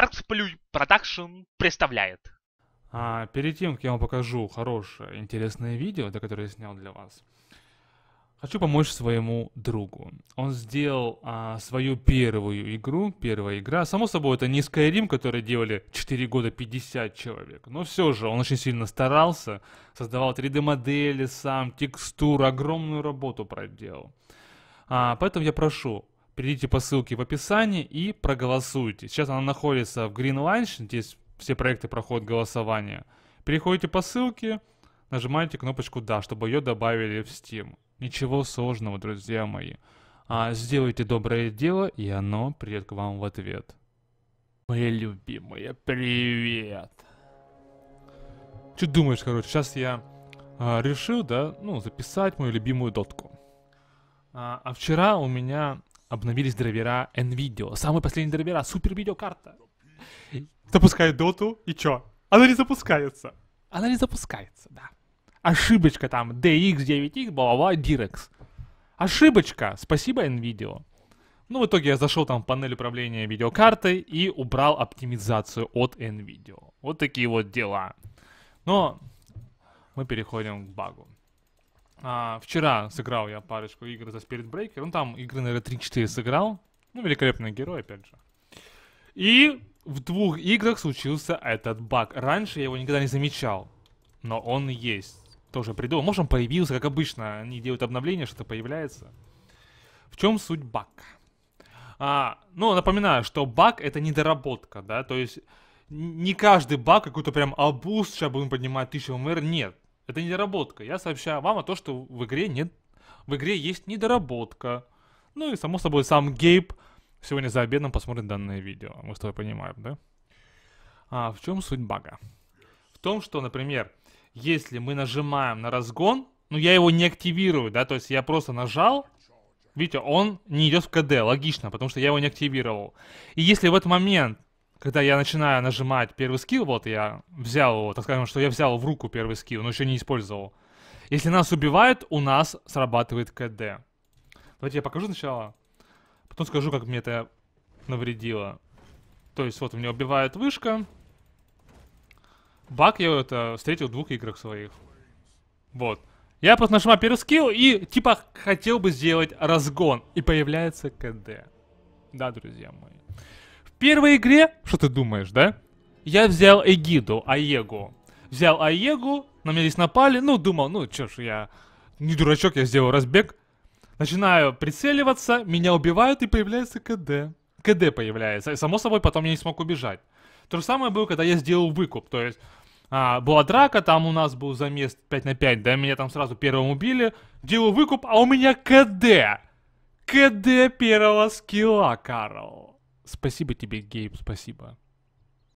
Art Play Production представляет. А перед тем, как я вам покажу хорошее, интересное видео, это которое я снял для вас, хочу помочь своему другу. Он сделал а, свою первую игру, первая игра. Само собой, это не Skyrim, который делали 4 года 50 человек. Но все же, он очень сильно старался, создавал 3D-модели сам, текстуру, огромную работу проделал. А, поэтому я прошу перейдите по ссылке в описании и проголосуйте. Сейчас она находится в Green launch, здесь все проекты проходят голосование. Переходите по ссылке, нажимаете кнопочку «Да», чтобы ее добавили в Steam. Ничего сложного, друзья мои. А сделайте доброе дело, и оно придет к вам в ответ. Мои любимые, привет! Что думаешь, короче, сейчас я а, решил, да, ну, записать мою любимую дотку. А, а вчера у меня обновились драйвера NVIDIA. Самые последние драйвера, супер видеокарта. Запускаю доту, и чё? Она не запускается. Она не запускается, да. Ошибочка там, DX, 9X, бла-бла, Direx. Ошибочка, спасибо NVIDIA. Ну, в итоге я зашел там в панель управления видеокартой и убрал оптимизацию от NVIDIA. Вот такие вот дела. Но мы переходим к багу. А, вчера сыграл я парочку игр за Spirit Breaker. Ну, там игры, наверное, 3-4 сыграл. Ну, великолепный герой, опять же. И в двух играх случился этот баг. Раньше я его никогда не замечал. Но он есть. Тоже придумал. Может, он появился, как обычно. Они делают обновление, что-то появляется. В чем суть баг? А, ну, напоминаю, что баг — это недоработка, да? То есть не каждый баг какой-то прям абуз, сейчас будем поднимать 1000 МР, нет. Это недоработка. Я сообщаю вам о том, что в игре нет... В игре есть недоработка. Ну и, само собой, сам Гейб сегодня за обедом посмотрит данное видео. Мы с тобой понимаем, да? А в чем суть бага? В том, что, например, если мы нажимаем на разгон, ну я его не активирую, да, то есть я просто нажал, видите, он не идет в КД, логично, потому что я его не активировал. И если в этот момент когда я начинаю нажимать первый скилл, вот я взял его, так скажем, что я взял в руку первый скилл, но еще не использовал. Если нас убивают, у нас срабатывает КД. Давайте я покажу сначала, потом скажу, как мне это навредило. То есть вот меня убивает вышка. бак я это встретил в двух играх своих. Вот. Я просто нажимаю первый скилл и типа хотел бы сделать разгон. И появляется КД. Да, друзья мои первой игре, что ты думаешь, да? Я взял Эгиду, Аегу. Взял Аегу, на меня здесь напали, ну, думал, ну, чё ж я не дурачок, я сделал разбег. Начинаю прицеливаться, меня убивают и появляется КД. КД появляется, и само собой потом я не смог убежать. То же самое было, когда я сделал выкуп, то есть а, была драка, там у нас был замес 5 на 5, да, меня там сразу первым убили, делаю выкуп, а у меня КД. КД первого скилла, Карл. Спасибо тебе, Гейб, спасибо.